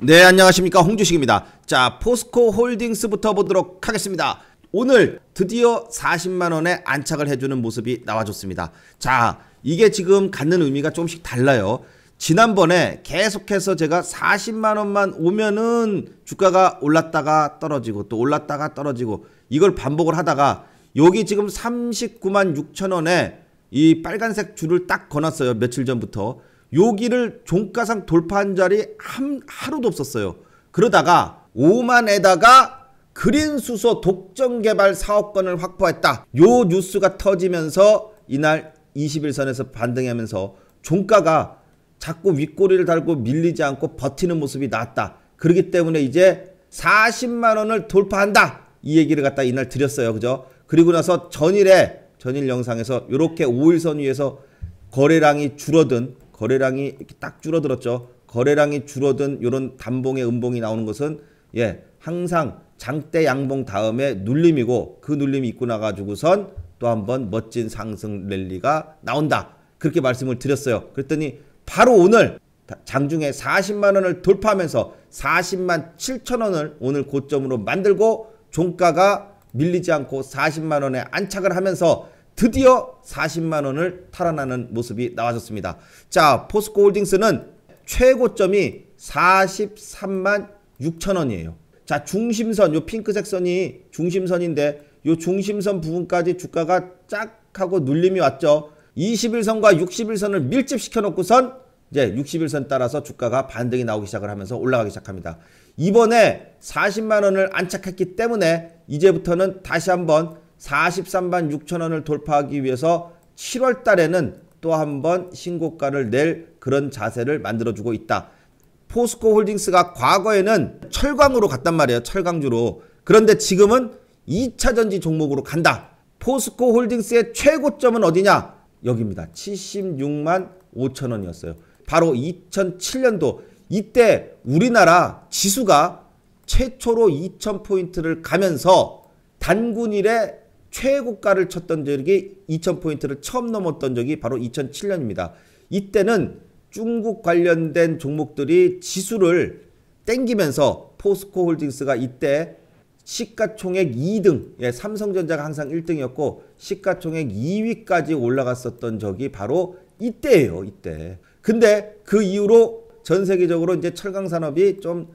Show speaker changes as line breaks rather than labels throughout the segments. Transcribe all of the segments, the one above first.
네 안녕하십니까 홍주식입니다 자 포스코 홀딩스부터 보도록 하겠습니다 오늘 드디어 40만원에 안착을 해주는 모습이 나와줬습니다 자 이게 지금 갖는 의미가 조금씩 달라요 지난번에 계속해서 제가 40만원만 오면은 주가가 올랐다가 떨어지고 또 올랐다가 떨어지고 이걸 반복을 하다가 여기 지금 39만 6천원에 이 빨간색 줄을 딱 거놨어요 며칠 전부터 여기를 종가상 돌파한 자리 한, 하루도 없었어요. 그러다가 오만에다가 그린 수소 독점 개발 사업권을 확보했다. 요 뉴스가 터지면서 이날 21선에서 반등하면서 종가가 자꾸 윗꼬리를 달고 밀리지 않고 버티는 모습이 나왔다. 그렇기 때문에 이제 40만 원을 돌파한다. 이 얘기를 갖다 이날 드렸어요. 그죠? 그리고 나서 전일에 전일 영상에서 이렇게 5일선 위에서 거래량이 줄어든 거래량이 이렇게 딱 줄어들었죠. 거래량이 줄어든 이런 단봉의 음봉이 나오는 것은 예 항상 장대 양봉 다음에 눌림이고 그 눌림이 있고 나가지고선 또 한 번 멋진 상승 랠리가 나온다. 그렇게 말씀을 드렸어요. 그랬더니 바로 오늘 장중에 40만 원을 돌파하면서 40만 7천 원을 오늘 고점으로 만들고 종가가 밀리지 않고 40만 원에 안착을 하면서 드디어 40만 원을 탈환하는 모습이 나와졌습니다. 자, 포스코홀딩스는 최고점이 43만 6천 원이에요. 자, 중심선, 요 핑크색 선이 중심선인데 요 중심선 부분까지 주가가 쫙 하고 눌림이 왔죠. 21선과 61선을 밀집시켜 놓고선 이제 61선 따라서 주가가 반등이 나오기 시작을 하면서 올라가기 시작합니다. 이번에 40만 원을 안착했기 때문에 이제부터는 다시 한번 43만 6천원을 돌파하기 위해서 7월 달에는 또 한 번 신고가를 낼 그런 자세를 만들어주고 있다. 포스코 홀딩스가 과거에는 철강으로 갔단 말이에요. 철강주로. 그런데 지금은 2차 전지 종목으로 간다. 포스코 홀딩스의 최고점은 어디냐? 여기입니다. 76만 5천 원이었어요. 바로 2007년도 이때 우리나라 지수가 최초로 2000포인트를 가면서 단군일에 최고가를 쳤던 적이 2000포인트를 처음 넘었던 적이 바로 2007년입니다. 이때는 중국 관련된 종목들이 지수를 땡기면서 포스코 홀딩스가 이때 시가총액 2등, 예, 삼성전자가 항상 1등이었고 시가총액 2위까지 올라갔었던 적이 바로 이때예요, 이때. 근데 그 이후로 전 세계적으로 이제 철강 산업이 좀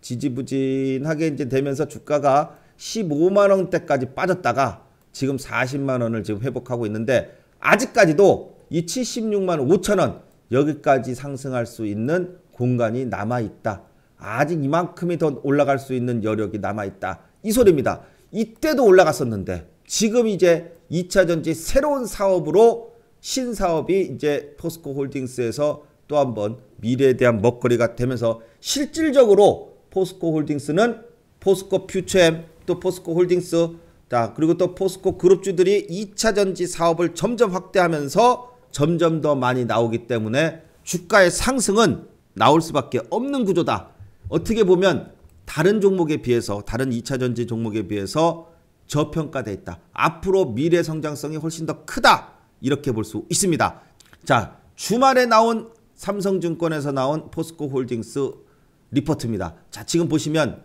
지지부진하게 이제 되면서 주가가 15만 원대까지 빠졌다가 지금 40만 원을 지금 회복하고 있는데 아직까지도 이 76만 5천 원 여기까지 상승할 수 있는 공간이 남아 있다. 아직 이만큼이 더 올라갈 수 있는 여력이 남아 있다. 이 소리입니다. 이때도 올라갔었는데 지금 이제 2차 전지 새로운 사업으로 신사업이 이제 포스코 홀딩스에서 또 한번 미래에 대한 먹거리가 되면서 실질적으로 포스코 홀딩스는 포스코 퓨처엠 또 포스코 홀딩스 자, 그리고 또 포스코 그룹주들이 2차 전지 사업을 점점 확대하면서 점점 더 많이 나오기 때문에 주가의 상승은 나올 수밖에 없는 구조다. 어떻게 보면 다른 종목에 비해서 다른 2차 전지 종목에 비해서 저평가돼 있다. 앞으로 미래 성장성이 훨씬 더 크다. 이렇게 볼 수 있습니다. 자, 주말에 나온 삼성증권에서 나온 포스코 홀딩스 리포트입니다. 자, 지금 보시면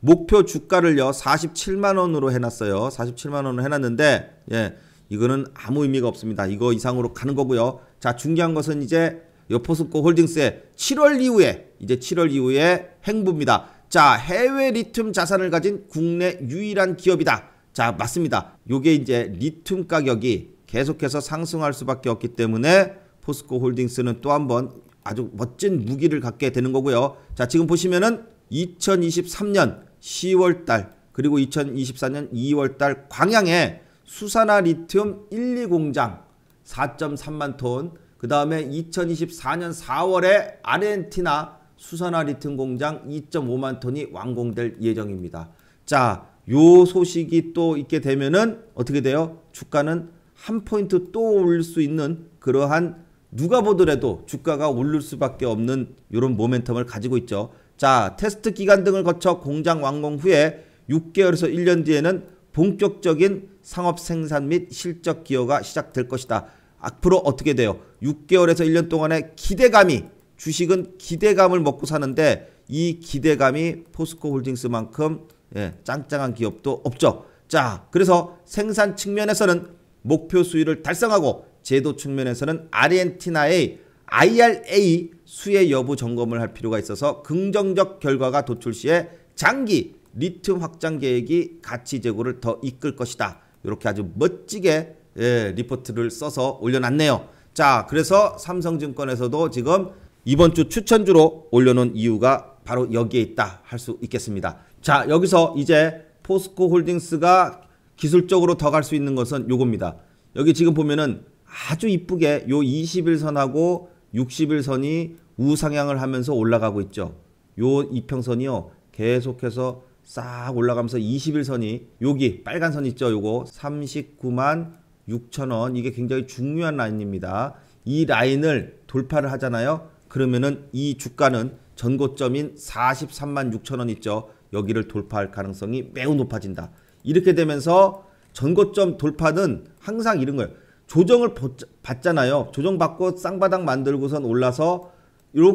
목표 주가를요 47만 원으로 해놨어요. 47만 원으로 해놨는데 예 이거는 아무 의미가 없습니다. 이거 이상으로 가는 거고요. 자 중요한 것은 이제 여포스코 홀딩스의 7월 이후에 이제 7월 이후에 행보입니다. 자 해외 리튬 자산을 가진 국내 유일한 기업이다. 자 맞습니다. 요게 이제 리튬 가격이 계속해서 상승할 수밖에 없기 때문에 포스코 홀딩스는 또 한 번 아주 멋진 무기를 갖게 되는 거고요. 자 지금 보시면은 2023년 10월 달 그리고 2024년 2월 달 광양에 수산화 리튬 1, 2 공장 4.3만 톤, 그 다음에 2024년 4월에 아르헨티나 수산화 리튬 공장 2.5만 톤이 완공될 예정입니다. 자, 요 소식이 또 있게 되면은 어떻게 돼요? 주가는 한 포인트 또 올릴 수 있는 그러한 누가 보더라도 주가가 오를 수밖에 없는 이런 모멘텀을 가지고 있죠. 자, 테스트 기간 등을 거쳐 공장 완공 후에 6개월에서 1년 뒤에는 본격적인 상업 생산 및 실적 기여가 시작될 것이다. 앞으로 어떻게 돼요? 6개월에서 1년 동안의 기대감이 주식은 기대감을 먹고 사는데 이 기대감이 포스코 홀딩스만큼 예, 짱짱한 기업도 없죠. 자, 그래서 생산 측면에서는 목표 수위를 달성하고 제도 측면에서는 아르헨티나의 IRA 수혜 여부 점검을 할 필요가 있어서 긍정적 결과가 도출 시에 장기 리튬 확장 계획이 가치 제고를 더 이끌 것이다. 이렇게 아주 멋지게 예, 리포트를 써서 올려놨네요. 자, 그래서 삼성증권에서도 지금 이번 주 추천주로 올려놓은 이유가 바로 여기에 있다 할 수 있겠습니다. 자, 여기서 이제 포스코 홀딩스가 기술적으로 더 갈 수 있는 것은 요겁니다. 여기 지금 보면은 아주 이쁘게 요 21선하고 60일선이 우상향을 하면서 올라가고 있죠. 요 이평선이요. 계속해서 싹 올라가면서 20일선이 여기 빨간 선 있죠. 요거 39만 6천원 이게 굉장히 중요한 라인입니다. 이 라인을 돌파를 하잖아요. 그러면은 이 주가는 전고점인 43만 6천원 있죠. 여기를 돌파할 가능성이 매우 높아진다. 이렇게 되면서 전고점 돌파는 항상 이런 거예요. 조정을 받잖아요. 조정받고 쌍바닥 만들고선 올라서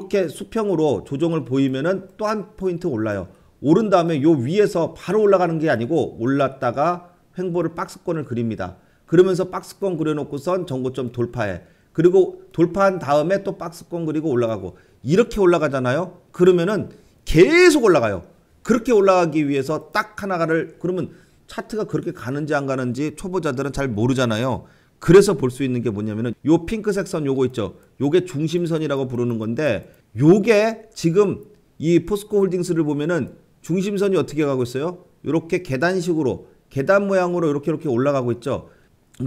이렇게 수평으로 조정을 보이면은 또 한 포인트 올라요. 오른 다음에 요 위에서 바로 올라가는 게 아니고 올랐다가 횡보를 박스권을 그립니다. 그러면서 박스권 그려놓고선 정고점 돌파해. 그리고 돌파한 다음에 또 박스권 그리고 올라가고 이렇게 올라가잖아요. 그러면은 계속 올라가요. 그렇게 올라가기 위해서 딱 하나를 그러면 차트가 그렇게 가는지 안 가는지 초보자들은 잘 모르잖아요. 그래서 볼 수 있는 게 뭐냐면은 요 핑크색 선 요거 있죠. 요게 중심선이라고 부르는 건데 요게 지금 이 포스코 홀딩스를 보면은 중심선이 어떻게 가고 있어요? 요렇게 계단식으로 계단 모양으로 이렇게 이렇게 올라가고 있죠.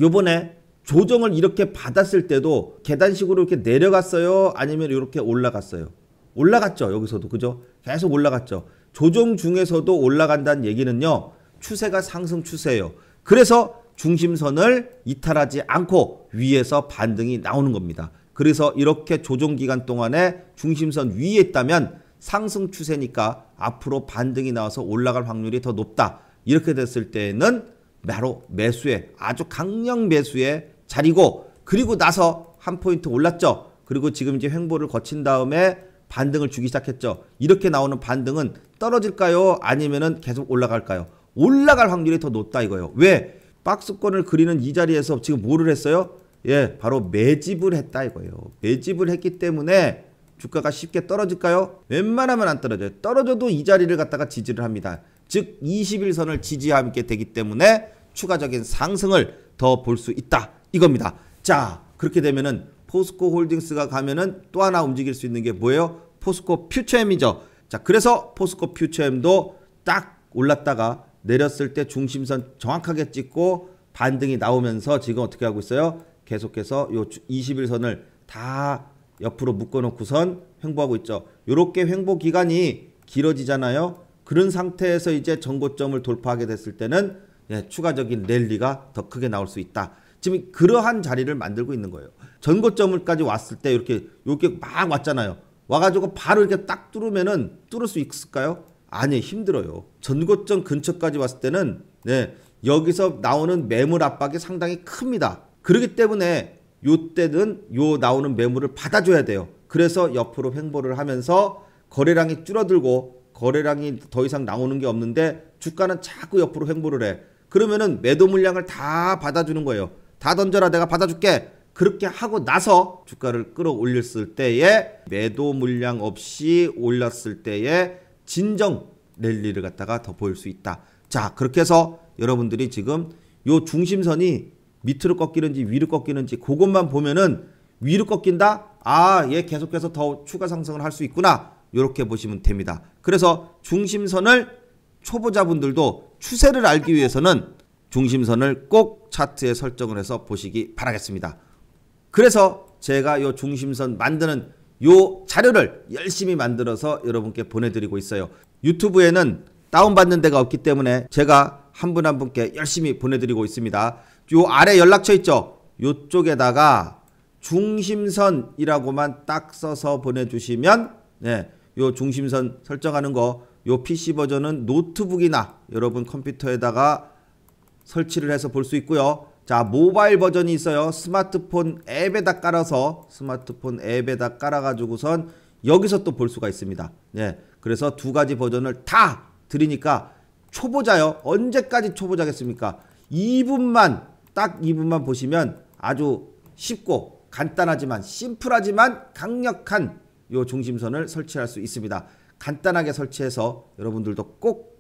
요번에 조정을 이렇게 받았을 때도 계단식으로 이렇게 내려갔어요? 아니면 이렇게 올라갔어요? 올라갔죠. 여기서도. 그죠? 계속 올라갔죠. 조정 중에서도 올라간다는 얘기는요. 추세가 상승 추세예요. 그래서 중심선을 이탈하지 않고 위에서 반등이 나오는 겁니다. 그래서 이렇게 조정 기간 동안에 중심선 위에 있다면 상승 추세니까 앞으로 반등이 나와서 올라갈 확률이 더 높다. 이렇게 됐을 때에는 바로 매수에 아주 강력 매수의 자리고 그리고 나서 한 포인트 올랐죠. 그리고 지금 이제 횡보를 거친 다음에 반등을 주기 시작했죠. 이렇게 나오는 반등은 떨어질까요? 아니면은 계속 올라갈까요? 올라갈 확률이 더 높다 이거예요. 왜? 박스권을 그리는 이 자리에서 지금 뭐를 했어요? 예, 바로 매집을 했다 이거예요. 매집을 했기 때문에 주가가 쉽게 떨어질까요? 웬만하면 안 떨어져요. 떨어져도 이 자리를 갖다가 지지를 합니다. 즉 21선을 지지함께 되기 때문에 추가적인 상승을 더 볼 수 있다 이겁니다. 자 그렇게 되면은 포스코 홀딩스가 가면은 또 하나 움직일 수 있는 게 뭐예요? 포스코 퓨처엠이죠. 자 그래서 포스코 퓨처엠도 딱 올랐다가 내렸을 때 중심선 정확하게 찍고 반등이 나오면서 지금 어떻게 하고 있어요? 계속해서 요 21선을 다 옆으로 묶어놓고선 횡보하고 있죠. 요렇게 횡보 기간이 길어지잖아요. 그런 상태에서 이제 전고점을 돌파하게 됐을 때는 예, 추가적인 랠리가 더 크게 나올 수 있다. 지금 그러한 자리를 만들고 있는 거예요. 전고점을까지 왔을 때 이렇게 이렇게 막 왔잖아요. 와가지고 바로 이렇게 딱 뚫으면은 뚫을 수 있을까요? 아니 힘들어요. 전고점 근처까지 왔을 때는 네, 여기서 나오는 매물 압박이 상당히 큽니다. 그렇기 때문에 요때는 요 나오는 매물을 받아줘야 돼요. 그래서 옆으로 횡보를 하면서 거래량이 줄어들고 거래량이 더 이상 나오는 게 없는데 주가는 자꾸 옆으로 횡보를 해. 그러면은 매도 물량을 다 받아주는 거예요. 다 던져라 내가 받아줄게. 그렇게 하고 나서 주가를 끌어올렸을 때에 매도 물량 없이 올랐을 때에 진정 랠리를 갖다가 더 보일 수 있다. 자, 그렇게 해서 여러분들이 지금 요 중심선이 밑으로 꺾이는지 위로 꺾이는지 그것만 보면은 위로 꺾인다? 아, 얘 계속해서 더 추가 상승을 할 수 있구나. 이렇게 보시면 됩니다. 그래서 중심선을 초보자분들도 추세를 알기 위해서는 중심선을 꼭 차트에 설정을 해서 보시기 바라겠습니다. 그래서 제가 요 중심선 만드는 요 자료를 열심히 만들어서 여러분께 보내드리고 있어요. 유튜브에는 다운받는 데가 없기 때문에 제가 한 분한 한 분께 열심히 보내드리고 있습니다. 요 아래 연락처 있죠? 요쪽에다가 중심선이라고만 딱 써서 보내주시면 네, 요 중심선 설정하는 거 요 PC 버전은 노트북이나 여러분 컴퓨터에다가 설치를 해서 볼 수 있고요. 자 모바일 버전이 있어요 스마트폰 앱에다 깔아서 스마트폰 앱에다 깔아 가지고선 여기서 또 볼 수가 있습니다 예 그래서 두 가지 버전을 다 드리니까 초보자요 언제까지 초보자겠습니까 2분만 딱 2분만 보시면 아주 쉽고 간단하지만 심플하지만 강력한 요 중심선을 설치할 수 있습니다 간단하게 설치해서 여러분들도 꼭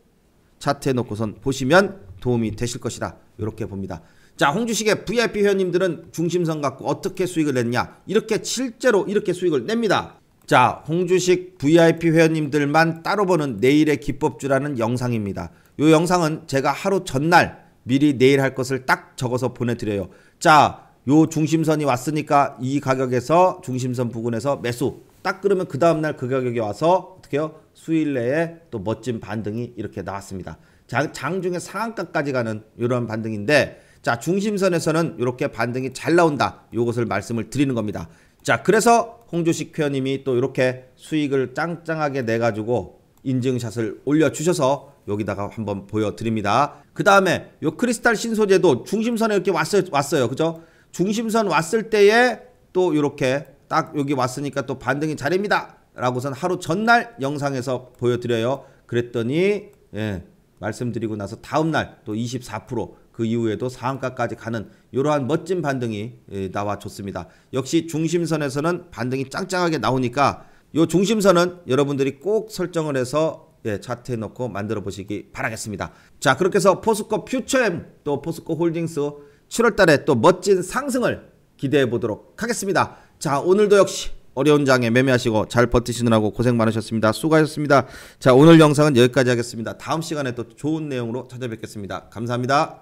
차트에 놓고선 보시면 도움이 되실 것이다 이렇게 봅니다. 자 홍주식의 VIP 회원님들은 중심선 갖고 어떻게 수익을 냈냐 이렇게 실제로 이렇게 수익을 냅니다. 자 홍주식 VIP 회원님들만 따로 보는 내일의 기법주라는 영상입니다. 이 영상은 제가 하루 전날 미리 내일 할 것을 딱 적어서 보내드려요. 자 이 중심선이 왔으니까 이 가격에서 중심선 부근에서 매수 딱 그러면 그 다음날 그 가격에 와서 어떻게 해요? 수일 내에 또 멋진 반등이 이렇게 나왔습니다. 장, 장 중에 상한가까지 가는 이런 반등인데 자 중심선에서는 이렇게 반등이 잘 나온다 이것을 말씀을 드리는 겁니다 자 그래서 홍주식 회원님이 또 이렇게 수익을 짱짱하게 내가지고 인증샷을 올려주셔서 여기다가 한번 보여드립니다 그 다음에 요 크리스탈 신소재도 중심선에 이렇게 왔어요, 왔어요 그죠 중심선 왔을 때에 또 이렇게 딱 여기 왔으니까 또 반등이 잘입니다 라고선 하루 전날 영상에서 보여드려요 그랬더니 예, 말씀드리고 나서 다음날 또 24%, 그 이후에도 상한가까지 가는 이러한 멋진 반등이 예, 나와줬습니다. 역시 중심선에서는 반등이 짱짱하게 나오니까 이 중심선은 여러분들이 꼭 설정을 해서 예, 차트에 넣고 만들어 보시기 바라겠습니다. 자, 그렇게 해서 포스코 퓨처엠 또 포스코 홀딩스 7월 달에 또 멋진 상승을 기대해 보도록 하겠습니다. 자, 오늘도 역시 어려운 장에 매매하시고 잘 버티시느라고 고생 많으셨습니다. 수고하셨습니다. 자, 오늘 영상은 여기까지 하겠습니다. 다음 시간에 또 좋은 내용으로 찾아뵙겠습니다. 감사합니다.